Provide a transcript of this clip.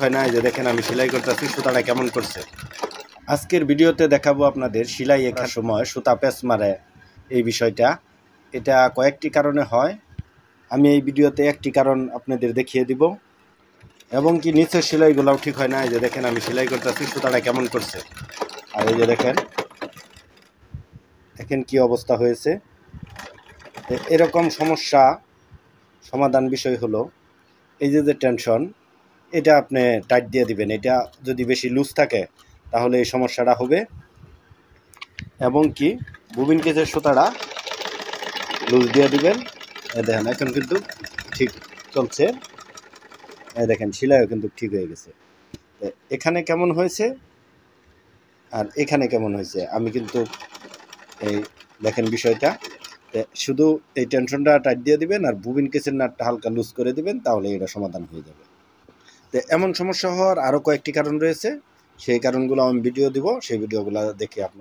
হয় না যে দেখেন আমি সেলাই করতেছি সুতাটা কেমন করছে আজকের ভিডিওতে দেখাবো আপনাদের সেলাই এখার সময় সুতা পেঁচ মারে এই বিষয়টা এটা কয়েকটি কারণে হয় আমি এই ভিডিওতে একটি কারণ আপনাদের দেখিয়ে দিব এবং কি নিচের সেলাইগুলাও ঠিক হয় না এই যে দেখেন আমি সেলাই করতেছি সুতাটা কেমন করছে আর এই যে দেখেন দেখেন কি অবস্থা হয়েছে এরকম সমস্যা সমাধান বিষয় হলো এই যে যে টেনশন এটা আপনি টাইট দিয়ে দিবেন এটা যদি বেশি লুজ থাকে তাহলে এই সমস্যাটা হবে এবং কি বুবিন কেজের সুতাটা লুজ দিয়ে দিবেন এ দেখেন এখন কিন্তু ঠিক চলছে এ দেখেন সিলাইও কিন্তু ঠিক হয়ে গেছে এখানে কেমন হয়েছে আর এখানে কেমন হয়েছে আমি কিন্তু এই দেখেন বিষয়টা শুধু এই টেনশনটা টাইট দিয়ে দিবেন আর বুবিন কেসের নাটটা হালকা লুজ করে দিবেন তাহলে এটা সমাধান হয়ে যাবে তো এমন সমস্যা হওয়ার আরও কয়েকটি কারণ রয়েছে সেই কারণগুলো আমি ভিডিও দিব সেই ভিডিওগুলো দেখে আপনার